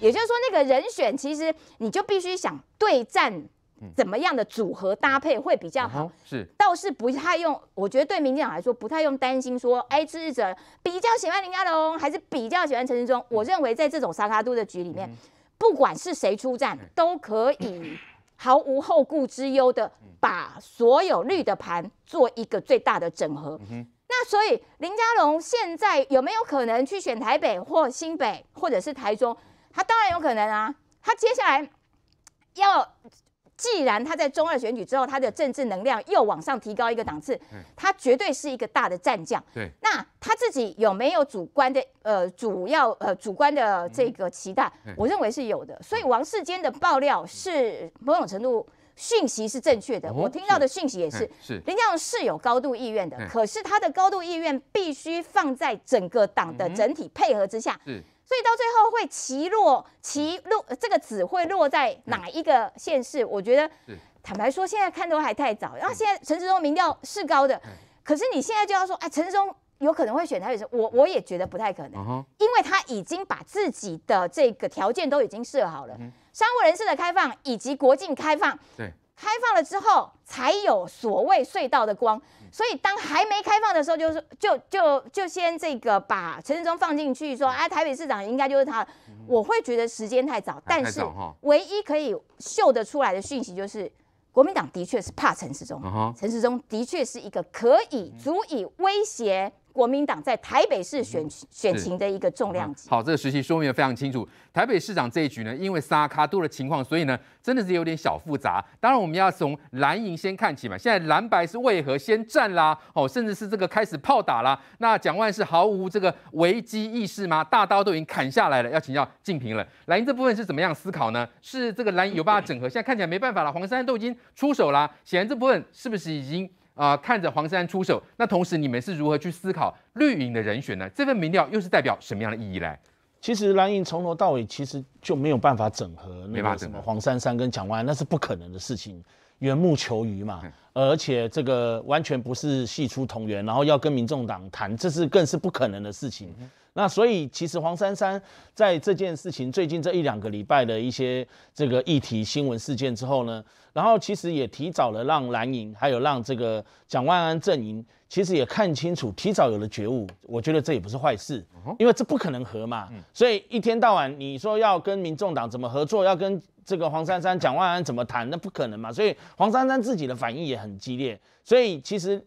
也就是说，那个人选其实你就必须想对战怎么样的组合搭配会比较好。是，倒是不太用。我觉得对民进党来说，不太用担心说，哎，支持者比较喜欢林家龙，还是比较喜欢陈时中。我认为，在这种沙卡都的局里面，不管是谁出战，都可以毫无后顾之忧的把所有绿的盘做一个最大的整合。那所以，林家龙现在有没有可能去选台北或新北，或者是台中？他当然有可能啊，他接下来要，既然他在中二选举之后，他的政治能量又往上提高一个档次，他绝对是一个大的战将。对，那他自己有没有主观的呃主要呃主观的这个期待？我认为是有的。所以王世坚的爆料是某种程度。讯息是正确的，我听到的讯息也是，是林授是有高度意愿的，可是他的高度意愿必须放在整个党的整体配合之下，所以到最后会棋落棋落，这个子会落在哪一个县市？我觉得，坦白说，现在看都还太早。然后现在陈志忠民调是高的，可是你现在就要说，哎，陈忠。有可能会选台北市，我我也觉得不太可能，因为他已经把自己的这个条件都已经设好了，商务人士的开放以及国境开放，对，开放了之后才有所谓隧道的光，所以当还没开放的时候，就是就就就先这个把陈世中放进去，说啊台北市长应该就是他，我会觉得时间太早，但是唯一可以嗅得出来的讯息就是，国民党的确是怕陈世中，陈世中的确是一个可以足以威胁。国民党在台北市选选情的一个重量级。好，这个时期说明的非常清楚。台北市长这一局呢，因为沙卡多的情况，所以呢，真的是有点小复杂。当然，我们要从蓝营先看起嘛。现在蓝白是为何先战啦？哦，甚至是这个开始炮打啦。那蒋万是毫无这个危机意识吗？大刀都已经砍下来了，要请教静平了。蓝营这部分是怎么样思考呢？是这个蓝营有办法整合？现在看起来没办法了。黄山都已经出手啦。显然这部分是不是已经？啊，看着黄珊出手，那同时你们是如何去思考绿营的人选呢？这份民调又是代表什么样的意义呢？其实蓝营从头到尾其实就没有办法整合，那个什么黄珊珊跟蒋万，那是不可能的事情，缘木求鱼嘛。而且这个完全不是系出同源，然后要跟民众党谈，这是更是不可能的事情。那所以其实黄珊珊在这件事情最近这一两个礼拜的一些这个议题新闻事件之后呢，然后其实也提早了让蓝营还有让这个蒋万安阵营其实也看清楚，提早有了觉悟，我觉得这也不是坏事，因为这不可能合嘛，所以一天到晚你说要跟民众党怎么合作，要跟这个黄珊珊、蒋万安怎么谈，那不可能嘛，所以黄珊珊自己的反应也很激烈，所以其实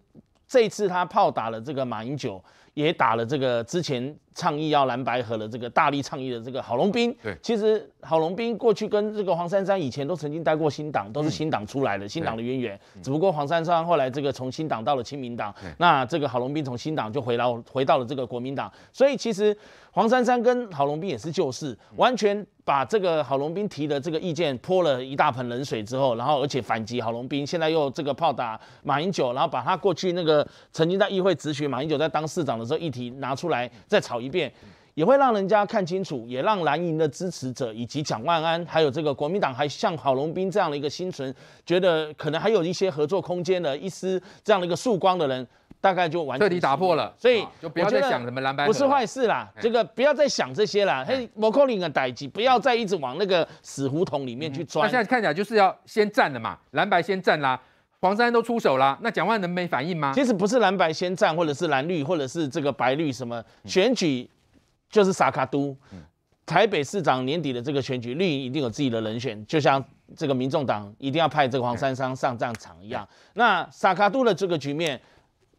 这次他炮打了这个马英九，也打了这个之前。倡议要蓝白合的这个大力倡议的这个郝龙斌，对，其实郝龙斌过去跟这个黄珊珊以前都曾经待过新党，都是新党出来的，新党的渊源。只不过黄珊珊后来这个从新党到了亲民党，那这个郝龙斌从新党就回来回到了这个国民党。所以其实黄珊珊跟郝龙斌也是旧事，完全把这个郝龙斌提的这个意见泼了一大盆冷水之后，然后而且反击郝龙斌，现在又这个炮打马英九，然后把他过去那个曾经在议会直选马英九在当市长的时候议题拿出来再炒。一遍，也会让人家看清楚，也让蓝营的支持者以及蒋万安，还有这个国民党，还像郝龙斌这样的一个心存，觉得可能还有一些合作空间的，一丝这样的一个曙光的人，大概就完彻底打破了。所以就不要再想什么蓝白，不是坏事啦。这个不要再想这些啦。嘿，莫可令的代级，不要再一直往那个死胡同里面去钻。那现在看起来就是要先站的嘛，蓝白先站啦。黄山都出手了，那蒋万能没反应吗？其实不是蓝白先战，或者是蓝绿，或者是这个白绿什么选举，就是萨卡都台北市长年底的这个选举，绿营一定有自己的人选，就像这个民众党一定要派这个黄山商上战场一样。那萨卡都的这个局面。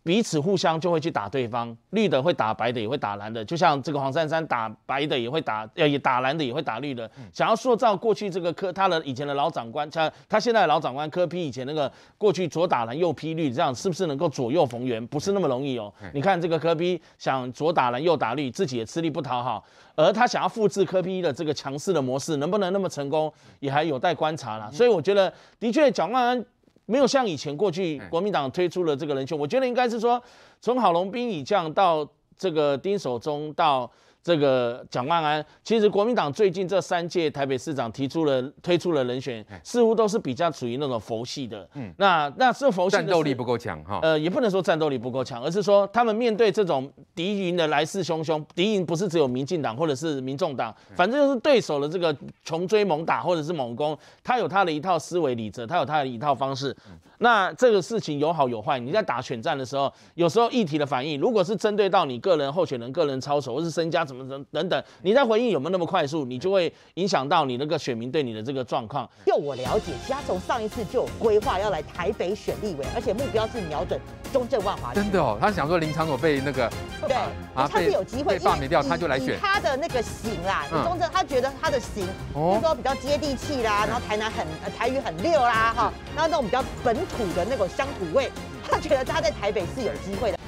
彼此互相就会去打对方，绿的会打白的，也会打蓝的，就像这个黄珊珊打白的，也会打呃也打蓝的，也会打绿的。想要塑造过去这个科他的以前的老长官，他他现在老长官科批以前那个过去左打蓝右批绿，这样是不是能够左右逢源？不是那么容易哦。你看这个科批想左打蓝右打绿，自己也吃力不讨好，而他想要复制科批的这个强势的模式，能不能那么成功，也还有待观察啦。所以我觉得，的确蒋万安。没有像以前过去国民党推出了这个人选，我觉得应该是说，从郝龙斌以降到这个丁守中到。这个蒋万安，其实国民党最近这三届台北市长提出了推出了人选，似乎都是比较处于那种佛系的。嗯，那那这佛系战斗力不够强哈？呃，也不能说战斗力不够强，而是说他们面对这种敌营的来势汹汹，敌营不是只有民进党或者是民众党，反正就是对手的这个穷追猛打或者是猛攻，他有他的一套思维理则，他有他的一套方式。那这个事情有好有坏，你在打选战的时候，有时候议题的反应，如果是针对到你个人候选人个人操守或是身家怎。等等，你在回应有没有那么快速，你就会影响到你那个选民对你的这个状况。就我了解，其实从上一次就有规划要来台北选立委，而且目标是瞄准中正万华。真的哦，他想说林长所被那个对，啊会被罢免掉，他就来选他的那个型啦，中正他觉得他的型就是说比较接地气啦，然后台南很台语很溜啦哈，然后那种比较本土的那种乡土味，他觉得他在台北是有机会的。